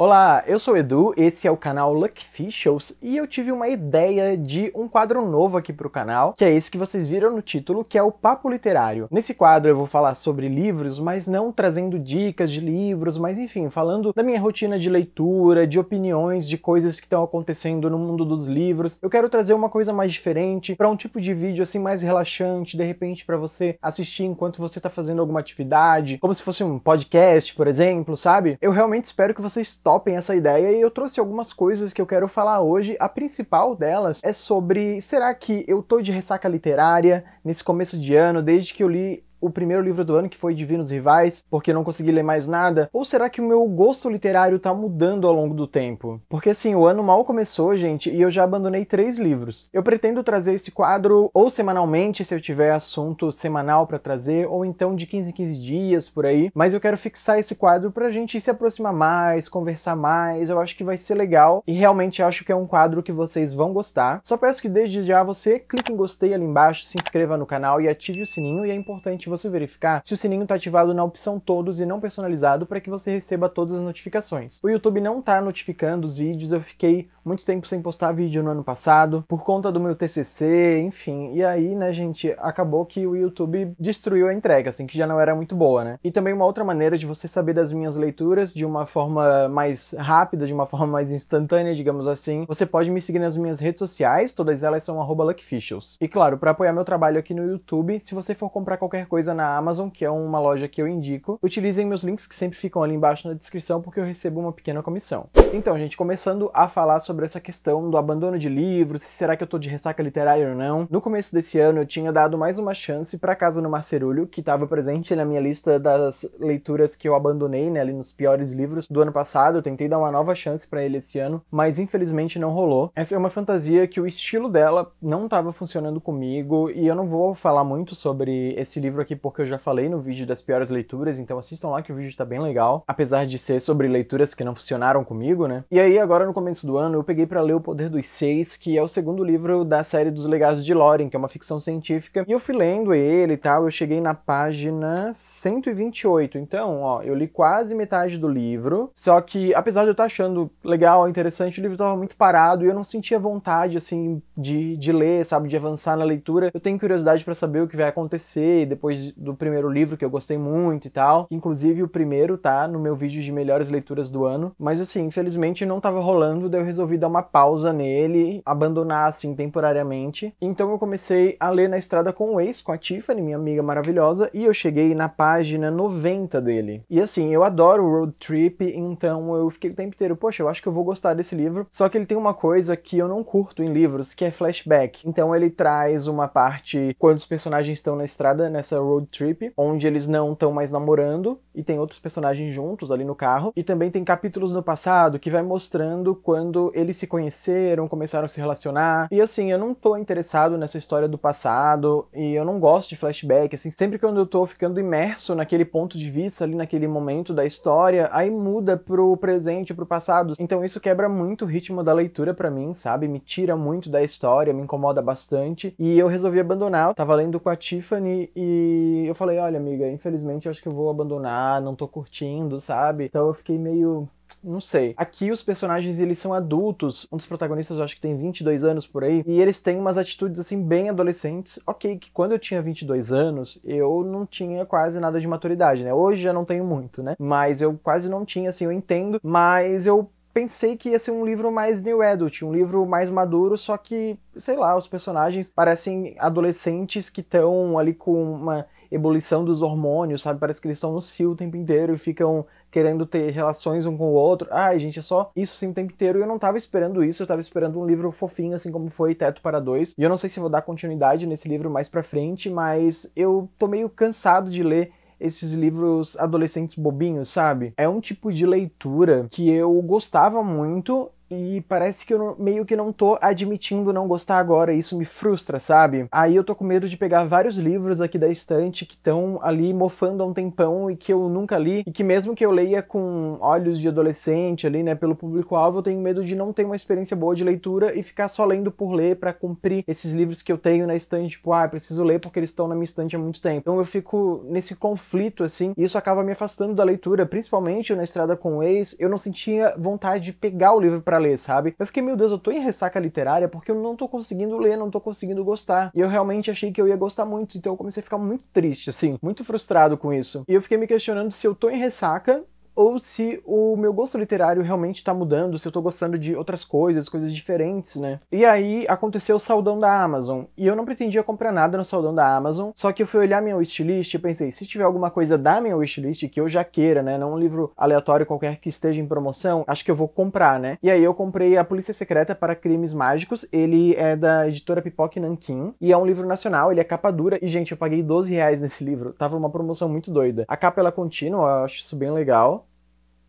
Olá, eu sou o Edu, esse é o canal Lucky Fishels e eu tive uma ideia de um quadro novo aqui para o canal, que é esse que vocês viram no título, que é o Papo Literário. Nesse quadro eu vou falar sobre livros, mas não trazendo dicas de livros, mas enfim, falando da minha rotina de leitura, de opiniões, de coisas que estão acontecendo no mundo dos livros. Eu quero trazer uma coisa mais diferente, para um tipo de vídeo assim mais relaxante, de repente para você assistir enquanto você está fazendo alguma atividade, como se fosse um podcast, por exemplo, sabe? Eu realmente espero que vocês topem essa ideia e eu trouxe algumas coisas que eu quero falar hoje. A principal delas é sobre será que eu tô de ressaca literária nesse começo de ano, desde que eu li o primeiro livro do ano, que foi Divinos Rivais, porque não consegui ler mais nada? Ou será que o meu gosto literário tá mudando ao longo do tempo? Porque assim, o ano mal começou, gente, e eu já abandonei três livros. Eu pretendo trazer esse quadro ou semanalmente, se eu tiver assunto semanal para trazer, ou então de 15 em 15 dias por aí, mas eu quero fixar esse quadro pra gente se aproximar mais, conversar mais, eu acho que vai ser legal e realmente acho que é um quadro que vocês vão gostar. Só peço que desde já você clique em gostei ali embaixo, se inscreva no canal e ative o sininho e é importante importante você verificar se o sininho está ativado na opção todos e não personalizado para que você receba todas as notificações. O YouTube não está notificando os vídeos, eu fiquei muito tempo sem postar vídeo no ano passado, por conta do meu TCC, enfim. E aí, né, gente, acabou que o YouTube destruiu a entrega, assim, que já não era muito boa, né? E também uma outra maneira de você saber das minhas leituras de uma forma mais rápida, de uma forma mais instantânea, digamos assim, você pode me seguir nas minhas redes sociais, todas elas são @luckfishels. E claro, para apoiar meu trabalho aqui no YouTube, se você for comprar qualquer coisa coisa na Amazon, que é uma loja que eu indico, utilizem meus links que sempre ficam ali embaixo na descrição, porque eu recebo uma pequena comissão. Então, gente, começando a falar sobre essa questão do abandono de livros, será que eu tô de ressaca literária ou não? No começo desse ano, eu tinha dado mais uma chance para Casa no Marcerulho, que estava presente na minha lista das leituras que eu abandonei, né, ali nos piores livros do ano passado. Eu tentei dar uma nova chance para ele esse ano, mas infelizmente não rolou. Essa é uma fantasia que o estilo dela não estava funcionando comigo e eu não vou falar muito sobre esse livro aqui aqui porque eu já falei no vídeo das piores leituras, então assistam lá que o vídeo tá bem legal, apesar de ser sobre leituras que não funcionaram comigo, né? E aí agora no começo do ano eu peguei para ler O Poder dos Seis, que é o segundo livro da série dos Legados de Loren, que é uma ficção científica, e eu fui lendo ele e tal, eu cheguei na página 128, então, ó, eu li quase metade do livro, só que apesar de eu estar tá achando legal, interessante, o livro tava muito parado e eu não sentia vontade, assim, de, de ler, sabe, de avançar na leitura, eu tenho curiosidade para saber o que vai acontecer depois do primeiro livro que eu gostei muito e tal. Inclusive o primeiro tá no meu vídeo de melhores leituras do ano, mas assim, infelizmente não tava rolando, daí eu resolvi dar uma pausa nele, abandonar assim temporariamente. Então eu comecei a ler na estrada com o ex, com a Tiffany, minha amiga maravilhosa, e eu cheguei na página 90 dele. E assim, eu adoro road trip, então eu fiquei o tempo inteiro, poxa, eu acho que eu vou gostar desse livro. Só que ele tem uma coisa que eu não curto em livros, que é flashback. Então ele traz uma parte quando os personagens estão na estrada nessa road trip, onde eles não estão mais namorando e tem outros personagens juntos ali no carro. E também tem capítulos no passado que vai mostrando quando eles se conheceram, começaram a se relacionar. E assim, eu não tô interessado nessa história do passado e eu não gosto de flashback. Assim, sempre que eu tô ficando imerso naquele ponto de vista ali naquele momento da história, aí muda pro presente, pro passado. Então isso quebra muito o ritmo da leitura para mim, sabe? Me tira muito da história, me incomoda bastante. E eu resolvi abandonar. Eu tava lendo com a Tiffany e e eu falei, olha, amiga, infelizmente eu acho que eu vou abandonar, não tô curtindo, sabe? Então eu fiquei meio não sei. Aqui os personagens, eles são adultos. Um dos protagonistas, eu acho que tem 22 anos por aí. E eles têm umas atitudes, assim, bem adolescentes. Ok, que quando eu tinha 22 anos, eu não tinha quase nada de maturidade, né? Hoje já não tenho muito, né? Mas eu quase não tinha, assim, eu entendo. Mas eu pensei que ia ser um livro mais new adult, um livro mais maduro, só que, sei lá, os personagens parecem adolescentes que estão ali com uma ebulição dos hormônios, sabe? Parece que eles estão no cio o tempo inteiro e ficam querendo ter relações um com o outro. Ai, gente, é só isso sim o tempo inteiro. E eu não tava esperando isso, eu tava esperando um livro fofinho, assim como foi Teto para Dois. E eu não sei se vou dar continuidade nesse livro mais pra frente, mas eu tô meio cansado de ler esses livros adolescentes bobinhos, sabe? É um tipo de leitura que eu gostava muito e parece que eu meio que não tô admitindo não gostar agora, isso me frustra, sabe? Aí eu tô com medo de pegar vários livros aqui da estante que estão ali mofando há um tempão e que eu nunca li, e que mesmo que eu leia com olhos de adolescente ali, né, pelo público-alvo, eu tenho medo de não ter uma experiência boa de leitura e ficar só lendo por ler para cumprir esses livros que eu tenho na estante, tipo, ah, preciso ler porque eles estão na minha estante há muito tempo. Então eu fico nesse conflito, assim, e isso acaba me afastando da leitura, principalmente na estrada com o ex, eu não sentia vontade de pegar o livro para para ler, sabe? Eu fiquei, meu Deus, eu tô em ressaca literária porque eu não tô conseguindo ler, não tô conseguindo gostar. E eu realmente achei que eu ia gostar muito, então eu comecei a ficar muito triste, assim, muito frustrado com isso. E eu fiquei me questionando se eu tô em ressaca ou se o meu gosto literário realmente está mudando, se eu estou gostando de outras coisas, coisas diferentes, né? E aí aconteceu o saldão da Amazon, e eu não pretendia comprar nada no saldão da Amazon, só que eu fui olhar minha wishlist e pensei, se tiver alguma coisa da minha wishlist que eu já queira, né, não um livro aleatório qualquer que esteja em promoção, acho que eu vou comprar, né? E aí eu comprei A Polícia Secreta para Crimes Mágicos, ele é da editora Pipoque Nankin. e é um livro nacional, ele é capa dura, e gente, eu paguei 12 reais nesse livro, tava uma promoção muito doida. A capa ela contínua, eu acho isso bem legal.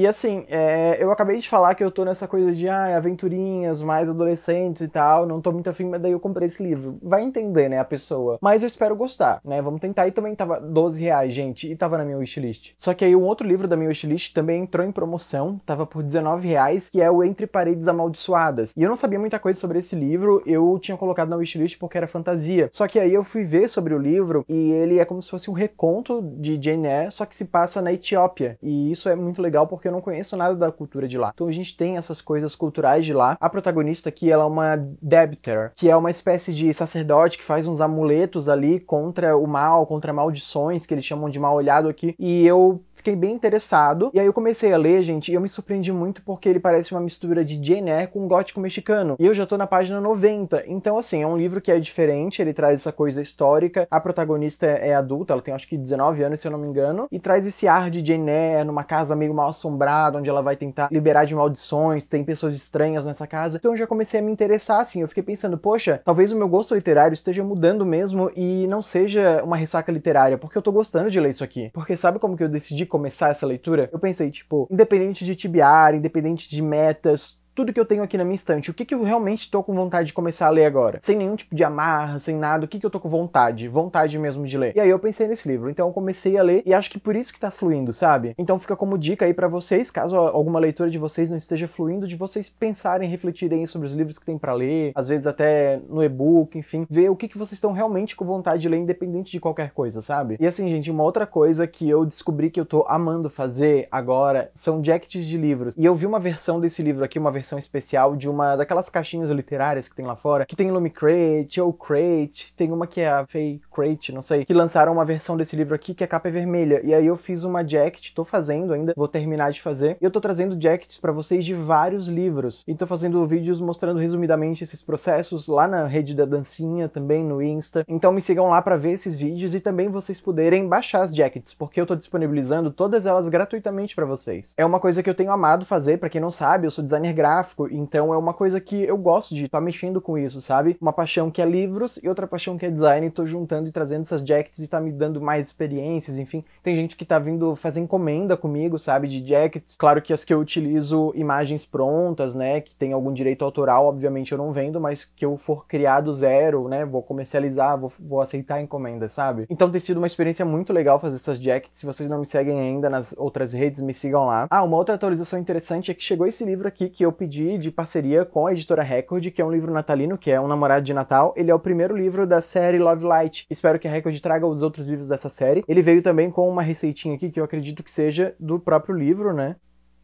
E assim, é, eu acabei de falar que eu tô nessa coisa de ah, aventurinhas, mais adolescentes e tal, não tô muito afim, mas daí eu comprei esse livro. Vai entender, né, a pessoa. Mas eu espero gostar, né? Vamos tentar. E também tava 12 reais, gente, e tava na minha wishlist. Só que aí um outro livro da minha wishlist também entrou em promoção, tava por 19 reais, que é o Entre Paredes Amaldiçoadas. E eu não sabia muita coisa sobre esse livro, eu tinha colocado na wishlist porque era fantasia. Só que aí eu fui ver sobre o livro e ele é como se fosse um reconto de Jane Eyre, só que se passa na Etiópia. E isso é muito legal porque eu não conheço nada da cultura de lá. Então a gente tem essas coisas culturais de lá. A protagonista aqui, ela é uma debtor, que é uma espécie de sacerdote que faz uns amuletos ali contra o mal, contra maldições, que eles chamam de mal olhado aqui. E eu fiquei bem interessado. E aí eu comecei a ler, gente, e eu me surpreendi muito porque ele parece uma mistura de Jane Eyre com um gótico mexicano. E eu já tô na página 90. Então, assim, é um livro que é diferente, ele traz essa coisa histórica. A protagonista é adulta, ela tem acho que 19 anos, se eu não me engano, e traz esse ar de Jane Eyre numa casa meio mal assombrada assombrado, onde ela vai tentar liberar de maldições, tem pessoas estranhas nessa casa. Então eu já comecei a me interessar, assim, eu fiquei pensando, poxa, talvez o meu gosto literário esteja mudando mesmo e não seja uma ressaca literária, porque eu tô gostando de ler isso aqui. Porque sabe como que eu decidi começar essa leitura? Eu pensei, tipo, independente de tibiar, independente de metas, tudo que eu tenho aqui na minha estante. O que, que eu realmente estou com vontade de começar a ler agora? Sem nenhum tipo de amarra, sem nada. O que, que eu tô com vontade? Vontade mesmo de ler. E aí eu pensei nesse livro. Então eu comecei a ler e acho que por isso que tá fluindo, sabe? Então fica como dica aí para vocês, caso alguma leitura de vocês não esteja fluindo, de vocês pensarem, refletirem sobre os livros que tem para ler, às vezes até no e-book, enfim, ver o que, que vocês estão realmente com vontade de ler, independente de qualquer coisa, sabe? E assim, gente, uma outra coisa que eu descobri que eu tô amando fazer agora são jackets de livros. E eu vi uma versão desse livro aqui, uma versão edição especial de uma daquelas caixinhas literárias que tem lá fora, que tem Lumicrate, ou Crate, tem uma que é a Fay Crate, não sei, que lançaram uma versão desse livro aqui que a é capa é vermelha. E aí eu fiz uma jacket, tô fazendo ainda, vou terminar de fazer. E eu tô trazendo jackets para vocês de vários livros. E tô fazendo vídeos mostrando resumidamente esses processos lá na rede da dancinha, também no Insta. Então me sigam lá para ver esses vídeos e também vocês poderem baixar as jackets, porque eu tô disponibilizando todas elas gratuitamente para vocês. É uma coisa que eu tenho amado fazer, para quem não sabe, eu sou designer gráfico gráfico, então é uma coisa que eu gosto de estar tá mexendo com isso, sabe? Uma paixão que é livros e outra paixão que é design, e tô juntando e trazendo essas jackets e tá me dando mais experiências, enfim. Tem gente que tá vindo fazer encomenda comigo, sabe, de jackets. Claro que as que eu utilizo imagens prontas, né, que tem algum direito autoral, obviamente eu não vendo, mas que eu for criado zero, né, vou comercializar, vou, vou aceitar encomendas, sabe? Então tem sido uma experiência muito legal fazer essas jackets. Se vocês não me seguem ainda nas outras redes, me sigam lá. Ah, uma outra atualização interessante é que chegou esse livro aqui que eu pedir de parceria com a editora Record, que é um livro natalino, que é Um Namorado de Natal. Ele é o primeiro livro da série Love Light. Espero que a Record traga os outros livros dessa série. Ele veio também com uma receitinha aqui, que eu acredito que seja do próprio livro, né?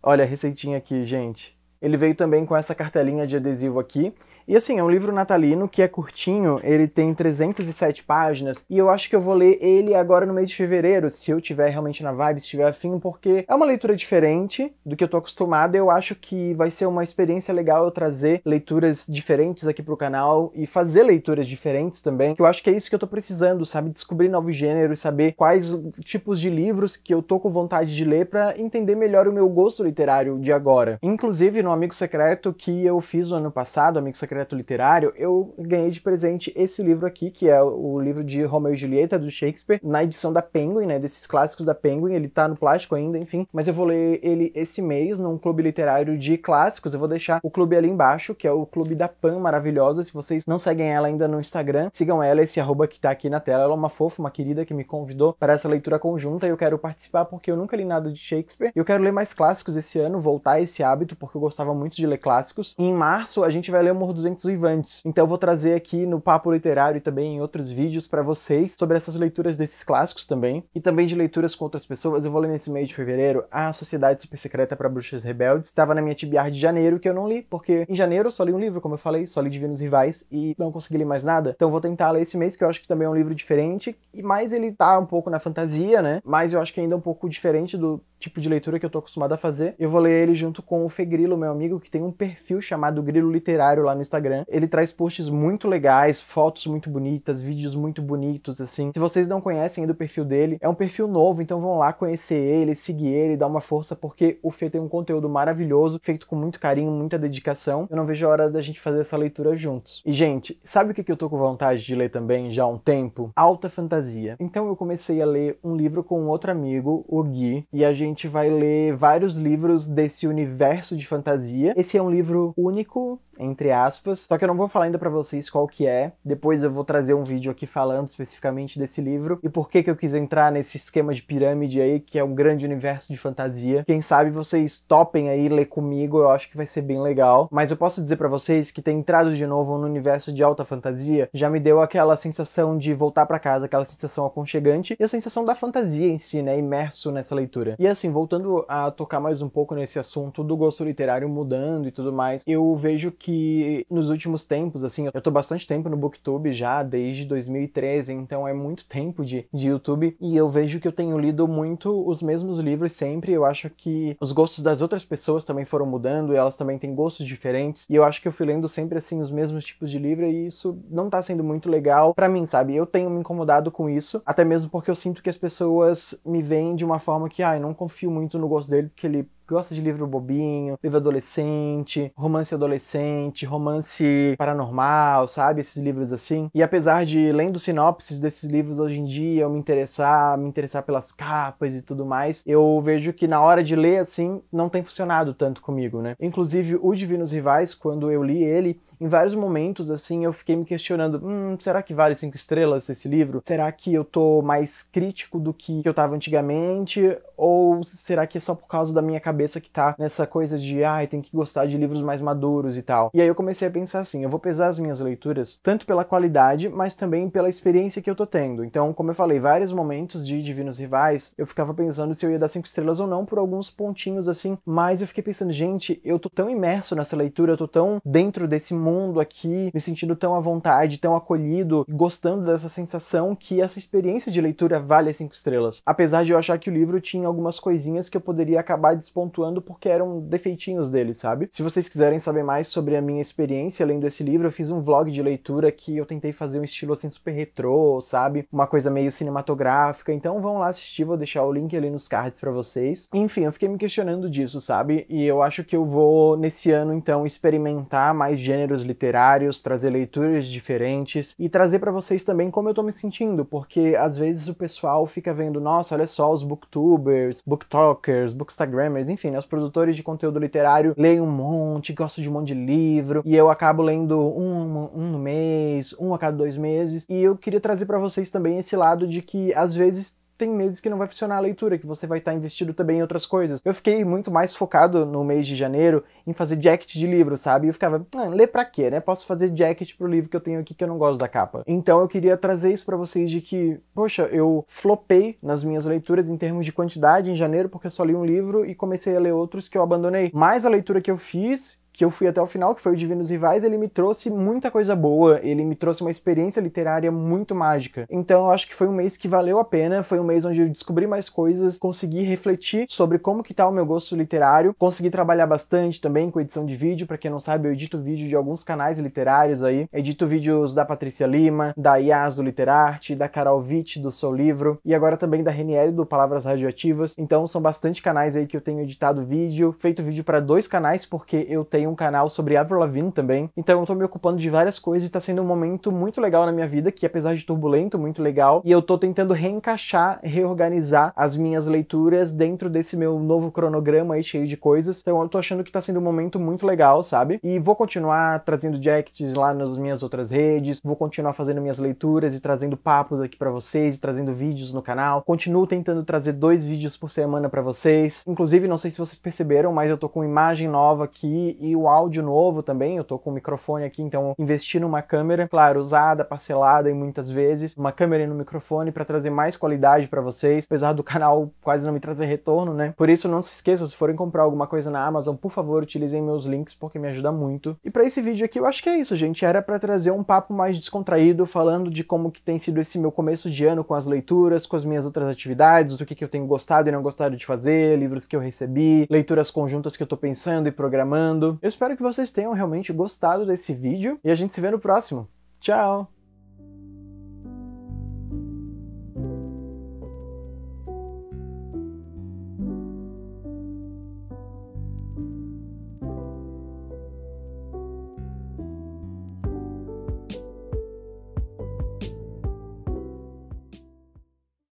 Olha a receitinha aqui, gente. Ele veio também com essa cartelinha de adesivo aqui. E assim, é um livro natalino que é curtinho, ele tem 307 páginas, e eu acho que eu vou ler ele agora no mês de fevereiro, se eu tiver realmente na vibe, se tiver afim, porque é uma leitura diferente do que eu tô acostumado, eu acho que vai ser uma experiência legal eu trazer leituras diferentes aqui pro canal e fazer leituras diferentes também, que eu acho que é isso que eu tô precisando, sabe? Descobrir novos gêneros, saber quais tipos de livros que eu tô com vontade de ler para entender melhor o meu gosto literário de agora. Inclusive, no Amigo Secreto que eu fiz no ano passado, Amigo Secreto Secreto Literário, eu ganhei de presente esse livro aqui, que é o livro de Romeu e Julieta, do Shakespeare, na edição da Penguin, né, desses clássicos da Penguin, ele tá no plástico ainda, enfim, mas eu vou ler ele esse mês num clube literário de clássicos, eu vou deixar o clube ali embaixo, que é o clube da Pan, maravilhosa, se vocês não seguem ela ainda no Instagram, sigam ela, esse arroba que tá aqui na tela, ela é uma fofa, uma querida que me convidou para essa leitura conjunta e eu quero participar porque eu nunca li nada de Shakespeare, eu quero ler mais clássicos esse ano, voltar a esse hábito, porque eu gostava muito de ler clássicos, e em março a gente vai ler o Morro dos 200 vivantes. Então eu vou trazer aqui no Papo Literário e também em outros vídeos para vocês sobre essas leituras desses clássicos também, e também de leituras com outras pessoas. Eu vou ler nesse mês de fevereiro A Sociedade Super Secreta para Bruxas Rebeldes, estava na minha TBR de janeiro, que eu não li, porque em janeiro eu só li um livro, como eu falei, só li Divinos Rivais, e não consegui ler mais nada. Então eu vou tentar ler esse mês, que eu acho que também é um livro diferente, e mais ele tá um pouco na fantasia, né? Mas eu acho que ainda é um pouco diferente do tipo de leitura que eu tô acostumado a fazer. Eu vou ler ele junto com o Fegrilo, meu amigo, que tem um perfil chamado Grilo Literário lá no Instagram. Ele traz posts muito legais, fotos muito bonitas, vídeos muito bonitos, assim. Se vocês não conhecem ainda o perfil dele, é um perfil novo, então vão lá conhecer ele, seguir ele, dar uma força, porque o Fê tem um conteúdo maravilhoso, feito com muito carinho, muita dedicação. Eu não vejo a hora da gente fazer essa leitura juntos. E, gente, sabe o que eu tô com vontade de ler também já há um tempo? Alta fantasia. Então eu comecei a ler um livro com um outro amigo, o Gui, e a gente gente vai ler vários livros desse universo de fantasia. Esse é um livro único entre aspas. Só que eu não vou falar ainda para vocês qual que é. Depois eu vou trazer um vídeo aqui falando especificamente desse livro e por que que eu quis entrar nesse esquema de pirâmide aí, que é um grande universo de fantasia. Quem sabe vocês topem aí ler comigo, eu acho que vai ser bem legal. Mas eu posso dizer para vocês que ter entrado de novo no universo de alta fantasia já me deu aquela sensação de voltar para casa, aquela sensação aconchegante e a sensação da fantasia em si, né, imerso nessa leitura. E assim, voltando a tocar mais um pouco nesse assunto do gosto literário mudando e tudo mais, eu vejo que que nos últimos tempos, assim, eu tô bastante tempo no Booktube já, desde 2013, então é muito tempo de, de YouTube, e eu vejo que eu tenho lido muito os mesmos livros sempre, eu acho que os gostos das outras pessoas também foram mudando, e elas também têm gostos diferentes, e eu acho que eu fui lendo sempre, assim, os mesmos tipos de livro, e isso não tá sendo muito legal para mim, sabe? Eu tenho me incomodado com isso, até mesmo porque eu sinto que as pessoas me veem de uma forma que, ai, ah, não confio muito no gosto dele, porque ele gosta de livro bobinho, livro adolescente, romance adolescente, romance paranormal, sabe? Esses livros assim. E apesar de lendo sinopses desses livros hoje em dia, eu me interessar, me interessar pelas capas e tudo mais, eu vejo que na hora de ler assim, não tem funcionado tanto comigo, né? Inclusive o Divinos Rivais, quando eu li ele, em vários momentos, assim, eu fiquei me questionando: hum, será que vale cinco estrelas esse livro? Será que eu tô mais crítico do que eu tava antigamente? Ou será que é só por causa da minha cabeça que tá nessa coisa de, ai, ah, tem que gostar de livros mais maduros e tal? E aí eu comecei a pensar assim: eu vou pesar as minhas leituras, tanto pela qualidade, mas também pela experiência que eu tô tendo. Então, como eu falei, vários momentos de Divinos Rivais, eu ficava pensando se eu ia dar cinco estrelas ou não por alguns pontinhos assim, mas eu fiquei pensando, gente, eu tô tão imerso nessa leitura, eu tô tão dentro desse mundo aqui, me sentindo tão à vontade, tão acolhido, gostando dessa sensação que essa experiência de leitura vale as cinco estrelas. Apesar de eu achar que o livro tinha algumas coisinhas que eu poderia acabar despontuando porque eram defeitinhos dele, sabe? Se vocês quiserem saber mais sobre a minha experiência lendo esse livro, eu fiz um vlog de leitura que eu tentei fazer um estilo assim super retrô, sabe? Uma coisa meio cinematográfica. Então vão lá assistir, vou deixar o link ali nos cards para vocês. Enfim, eu fiquei me questionando disso, sabe? E eu acho que eu vou nesse ano então experimentar mais gêneros gêneros literários, trazer leituras diferentes e trazer para vocês também como eu tô me sentindo, porque às vezes o pessoal fica vendo, nossa, olha só os booktubers, booktalkers, bookstagrammers, enfim, né, os produtores de conteúdo literário leem um monte, gostam de um monte de livro e eu acabo lendo um, um no mês, um a cada dois meses e eu queria trazer para vocês também esse lado de que às vezes tem meses que não vai funcionar a leitura, que você vai estar tá investido também em outras coisas. Eu fiquei muito mais focado no mês de janeiro em fazer jacket de livro, sabe? eu ficava, ah, ler pra quê, né? Posso fazer jacket pro livro que eu tenho aqui que eu não gosto da capa. Então eu queria trazer isso para vocês de que, poxa, eu flopei nas minhas leituras em termos de quantidade em janeiro porque eu só li um livro e comecei a ler outros que eu abandonei. Mas a leitura que eu fiz que eu fui até o final, que foi o Divinos Rivais, ele me trouxe muita coisa boa, ele me trouxe uma experiência literária muito mágica. Então eu acho que foi um mês que valeu a pena, foi um mês onde eu descobri mais coisas, consegui refletir sobre como que tá o meu gosto literário, consegui trabalhar bastante também com edição de vídeo, para quem não sabe, eu edito vídeo de alguns canais literários aí, edito vídeos da Patrícia Lima, da Yas do Literarte, da Carol Witt do Seu Livro, e agora também da Reniel do Palavras Radioativas, então são bastante canais aí que eu tenho editado vídeo, feito vídeo para dois canais, porque eu tenho tenho um canal sobre Avril Lavigne também. Então eu tô me ocupando de várias coisas e tá sendo um momento muito legal na minha vida, que apesar de turbulento, muito legal. E eu tô tentando reencaixar, reorganizar as minhas leituras dentro desse meu novo cronograma aí cheio de coisas. Então eu tô achando que tá sendo um momento muito legal, sabe? E vou continuar trazendo jackets lá nas minhas outras redes, vou continuar fazendo minhas leituras e trazendo papos aqui para vocês, trazendo vídeos no canal. Continuo tentando trazer dois vídeos por semana para vocês. Inclusive, não sei se vocês perceberam, mas eu tô com imagem nova aqui e o áudio novo também. Eu tô com o microfone aqui, então investi numa câmera, claro, usada, parcelada e muitas vezes, uma câmera e no microfone para trazer mais qualidade para vocês, apesar do canal quase não me trazer retorno, né? Por isso não se esqueçam, se forem comprar alguma coisa na Amazon, por favor, utilizem meus links porque me ajuda muito. E para esse vídeo aqui, eu acho que é isso, gente. Era para trazer um papo mais descontraído falando de como que tem sido esse meu começo de ano com as leituras, com as minhas outras atividades, do que que eu tenho gostado e não gostado de fazer, livros que eu recebi, leituras conjuntas que eu tô pensando e programando. Eu espero que vocês tenham realmente gostado desse vídeo e a gente se vê no próximo. Tchau!